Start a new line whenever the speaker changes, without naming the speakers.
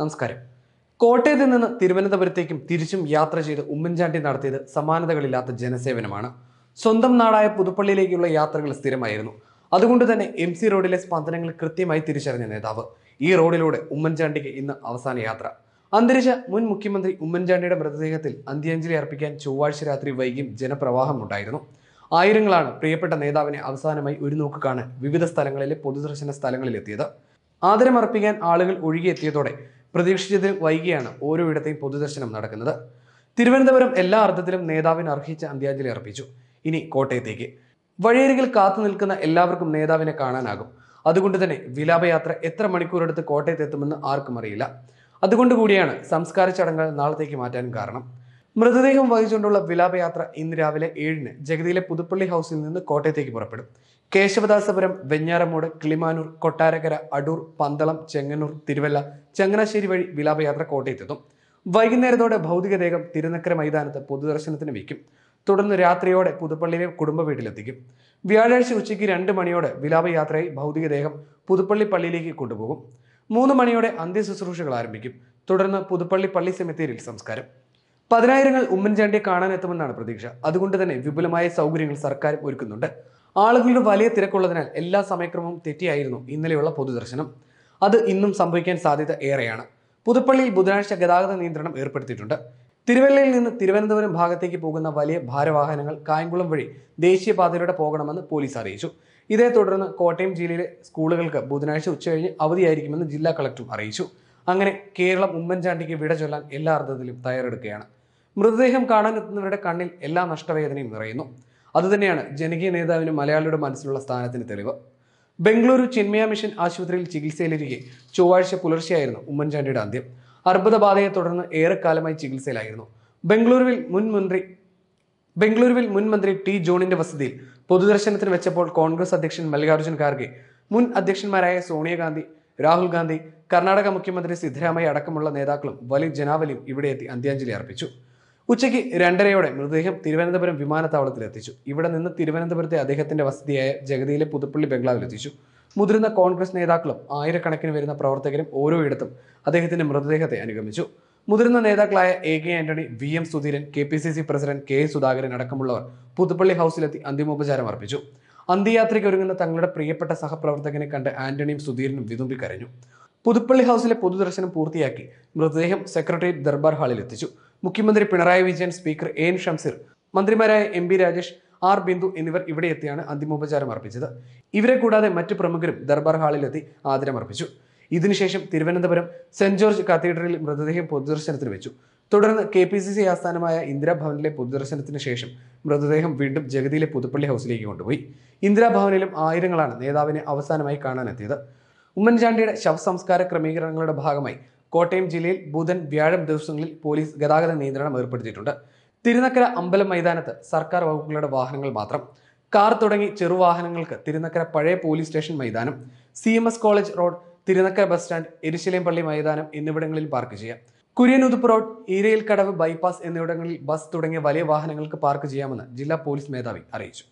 നമസ്കാരം കോട്ടയത്തിൽ നിന്ന് തിരുവനന്തപുരത്തേക്കും തിരിച്ചും യാത്ര ചെയ്ത് ഉമ്മൻചാണ്ടി നടത്തിയത് സമാനതകളില്ലാത്ത ജനസേവനമാണ് സ്വന്തം നാടായ പുതുപ്പള്ളിയിലേക്കുള്ള യാത്രകൾ സ്ഥിരമായിരുന്നു അതുകൊണ്ട് തന്നെ എം സി റോഡിലെ സ്പന്ദനങ്ങൾ കൃത്യമായി തിരിച്ചറിഞ്ഞ നേതാവ് ഈ റോഡിലൂടെ ഉമ്മൻചാണ്ടിക്ക് ഇന്ന് അവസാന യാത്ര അന്തരിച്ച മുൻ മുഖ്യമന്ത്രി ഉമ്മൻചാണ്ടിയുടെ മൃതദേഹത്തിൽ അന്ത്യാഞ്ജലി അർപ്പിക്കാൻ ചൊവ്വാഴ്ച രാത്രി വൈകിയും ജനപ്രവാഹം ഉണ്ടായിരുന്നു ആയിരങ്ങളാണ് പ്രിയപ്പെട്ട നേതാവിനെ അവസാനമായി ഒരു നോക്ക് കാണാൻ വിവിധ സ്ഥലങ്ങളിലെ പൊതുദർശന സ്ഥലങ്ങളിലെത്തിയത് ആദരമർപ്പിക്കാൻ ആളുകൾ ഒഴുകിയെത്തിയതോടെ പ്രതീക്ഷിച്ചതിൽ വൈകിയാണ് ഓരോ ഇടത്തെയും പൊതുദർശനം നടക്കുന്നത് തിരുവനന്തപുരം എല്ലാ അർത്ഥത്തിലും നേതാവിന് അർഹിച്ച അന്ത്യാഞ്ജലി അർപ്പിച്ചു ഇനി കോട്ടയത്തേക്ക് വഴിയരികിൽ കാത്തു നിൽക്കുന്ന എല്ലാവർക്കും നേതാവിനെ കാണാനാകും അതുകൊണ്ട് തന്നെ വിലാപയാത്ര എത്ര മണിക്കൂറെടുത്ത് കോട്ടയത്ത് എത്തുമെന്ന് ആർക്കും അറിയില്ല അതുകൊണ്ടുകൂടിയാണ് സംസ്കാര ചടങ്ങുകൾ നാളത്തേക്ക് മാറ്റാൻ കാരണം മൃതദേഹം വഹിച്ചുകൊണ്ടുള്ള വിലാപയാത്ര ഇന്ന് രാവിലെ ഏഴിന് ജഗതിയിലെ പുതുപ്പള്ളി ഹൗസിൽ നിന്ന് കോട്ടയത്തേക്ക് പുറപ്പെടും കേശവദാസപുരം വെഞ്ഞാറമൂട് കിളിമാനൂർ കൊട്ടാരക്കര അടൂർ പന്തളം ചെങ്ങന്നൂർ തിരുവല്ല ചങ്ങനാശ്ശേരി വഴി വിലാപയാത്ര കോട്ടയത്തെത്തും വൈകുന്നേരത്തോടെ ഭൗതികദേഹം തിരുനക്കര മൈതാനത്ത് പൊതുദർശനത്തിന് വയ്ക്കും തുടർന്ന് രാത്രിയോടെ പുതുപ്പള്ളിയിലെ കുടുംബ വീട്ടിലെത്തിക്കും വ്യാഴാഴ്ച ഉച്ചയ്ക്ക് രണ്ട് മണിയോടെ വിലാപയാത്രയായി ഭൗതികദേഹം പുതുപ്പള്ളി പള്ളിയിലേക്ക് കൊണ്ടുപോകും മൂന്ന് മണിയോടെ അന്ത്യശുശ്രൂഷകൾ ആരംഭിക്കും തുടർന്ന് പുതുപ്പള്ളി പള്ളി സെമിത്തേരിയിൽ സംസ്കാരം പതിനായിരങ്ങൾ ഉമ്മൻചാണ്ടിയെ കാണാനെത്തുമെന്നാണ് പ്രതീക്ഷ അതുകൊണ്ട് തന്നെ വിപുലമായ സൗകര്യങ്ങൾ സർക്കാർ ഒരുക്കുന്നുണ്ട് ആളുകളുടെ വലിയ തിരക്കുള്ളതിനാൽ എല്ലാ സമയക്രമവും തെറ്റിയായിരുന്നു ഇന്നലെയുള്ള പൊതുദർശനം അത് ഇന്നും സംഭവിക്കാൻ സാധ്യത ഏറെയാണ് പുതുപ്പള്ളിയിൽ ബുധനാഴ്ച ഗതാഗത നിയന്ത്രണം ഏർപ്പെടുത്തിയിട്ടുണ്ട് തിരുവല്ലയിൽ നിന്ന് തിരുവനന്തപുരം ഭാഗത്തേക്ക് പോകുന്ന വലിയ ഭാരവാഹനങ്ങൾ കായംകുളം വഴി ദേശീയപാതയിലൂടെ പോകണമെന്ന് പോലീസ് അറിയിച്ചു ഇതേ തുടർന്ന് കോട്ടയം ജില്ലയിലെ സ്കൂളുകൾക്ക് ബുധനാഴ്ച ഉച്ചകഴിഞ്ഞ് അവധിയായിരിക്കുമെന്ന് ജില്ലാ കളക്ടർ അറിയിച്ചു അങ്ങനെ കേരളം ഉമ്മൻചാണ്ടിക്ക് വിട ചൊല്ലാൻ എല്ലാ അർത്ഥത്തിലും തയ്യാറെടുക്കുകയാണ് മൃതദേഹം എത്തുന്നവരുടെ കണ്ണിൽ എല്ലാ നഷ്ടവേദനയും നിറയുന്നു അതുതന്നെയാണ് ജനകീയ നേതാവിന് മലയാളിയുടെ മനസ്സിലുള്ള സ്ഥാനത്തിന് തെളിവ് ബംഗളൂരു ചിന്മയ മിഷൻ ആശുപത്രിയിൽ ചികിത്സയിലിരിക്കെ ചൊവ്വാഴ്ച പുലർച്ചെയായിരുന്നു ഉമ്മൻചാണ്ടിയുടെ അന്ത്യം അർബുദബാധയെ തുടർന്ന് ഏറെക്കാലമായി ചികിത്സയിലായിരുന്നു ബംഗളൂരുവിൽ മുൻ മന്ത്രി ബംഗളൂരുവിൽ മുൻ മന്ത്രി ടി ജോണിന്റെ വസതിയിൽ പൊതുദർശനത്തിന് വെച്ചപ്പോൾ കോൺഗ്രസ് അധ്യക്ഷൻ മല്ലികാർജ്ജുൻ ഖാർഗെ മുൻ അധ്യക്ഷന്മാരായ സോണിയാഗാന്ധി രാഹുൽ ഗാന്ധി കർണാടക മുഖ്യമന്ത്രി സിദ്ധരാമയ്യ അടക്കമുള്ള നേതാക്കളും വലിയ ജനാവലിയും ഇവിടെയെത്തി അന്ത്യാഞ്ജലി അർപ്പിച്ചു ഉച്ചയ്ക്ക് രണ്ടരയോടെ മൃതദേഹം തിരുവനന്തപുരം വിമാനത്താവളത്തിൽ എത്തിച്ചു ഇവിടെ നിന്ന് തിരുവനന്തപുരത്തെ അദ്ദേഹത്തിന്റെ വസതിയായ ജഗതിയിലെ പുതുപ്പള്ളി ബംഗ്ലാവിൽ എത്തിച്ചു മുതിർന്ന കോൺഗ്രസ് നേതാക്കളും ആയിരക്കണക്കിന് വരുന്ന പ്രവർത്തകരും ഓരോയിടത്തും അദ്ദേഹത്തിന്റെ മൃതദേഹത്തെ അനുഗമിച്ചു മുതിർന്ന നേതാക്കളായ A K Antony V M Sudheeran K P C C president K Sudhakaran അടക്കമുള്ളവർ പുതുപ്പള്ളി ഹൗസിലെത്തി അന്തിമോപചാരം അർപ്പിച്ചു അന്ത്യയാത്രയ്ക്ക് ഒരുങ്ങുന്ന തങ്ങളുടെ പ്രിയപ്പെട്ട സഹപ്രവർത്തകനെ കണ്ട് ആന്റണിയും സുധീരനും വിതുമ്പി കരഞ്ഞു പുതുപ്പള്ളി ഹൗസിലെ പൊതുദർശനം പൂർത്തിയാക്കി മൃതദേഹം സെക്രട്ടേറിയറ്റ് ദർബാർ ഹാളിൽ എത്തിച്ചു മുഖ്യമന്ത്രി പിണറായി വിജയൻ സ്പീക്കർ എൻ ഷംസിർ മന്ത്രിമാരായ എം ബി രാജേഷ് ആർ ബിന്ദു എന്നിവർ ഇവിടെ എത്തിയാണ് അന്തിമോപചാരം അർപ്പിച്ചത് ഇവരെ കൂടാതെ മറ്റു പ്രമുഖരും ദർബാർ ഹാളിലെത്തി ആദരമർപ്പിച്ചു ഇതിനുശേഷം തിരുവനന്തപുരം സെന്റ് ജോർജ് കത്തീഡ്രലിൽ മൃതദേഹം പൊതുദർശനത്തിന് വെച്ചു തുടർന്ന് കെ പി സി സി ആസ്ഥാനമായ ഇന്ദിരാഭവനിലെ പൊതുദർശനത്തിന് ശേഷം മൃതദേഹം വീണ്ടും ജഗതിയിലെ പുതുപ്പള്ളി ഹൗസിലേക്ക് കൊണ്ടുപോയി ഇന്ദിരാഭവനിലും ആയിരങ്ങളാണ് നേതാവിനെ അവസാനമായി കാണാനെത്തിയത് ഉമ്മൻചാണ്ടിയുടെ ശവസംസ്കാര ക്രമീകരണങ്ങളുടെ ഭാഗമായി കോട്ടയം ജില്ലയിൽ ബുധൻ വ്യാഴം ദിവസങ്ങളിൽ പോലീസ് ഗതാഗത നിയന്ത്രണം ഏർപ്പെടുത്തിയിട്ടുണ്ട് തിരുനക്കര അമ്പലം മൈതാനത്ത് സർക്കാർ വകുപ്പുകളുടെ വാഹനങ്ങൾ മാത്രം കാർ തുടങ്ങി ചെറുവാഹനങ്ങൾക്ക് തിരുനക്കര പഴയ പോലീസ് സ്റ്റേഷൻ മൈതാനം C college road Thirunakkara bus stand എരിശിലേം പള്ളി മൈതാനം എന്നിവിടങ്ങളിൽ പാർക്ക് ചെയ്യാം കുര്യനുതുപ്പ് റോഡ് ഈരയിൽ കടവ് ബൈപ്പാസ് എന്നിവിടങ്ങളിൽ ബസ് തുടങ്ങിയ വലിയ വാഹനങ്ങൾക്ക് പാർക്ക് ചെയ്യാമെന്ന് ജില്ലാ പോലീസ് മേധാവി അറിയിച്ചു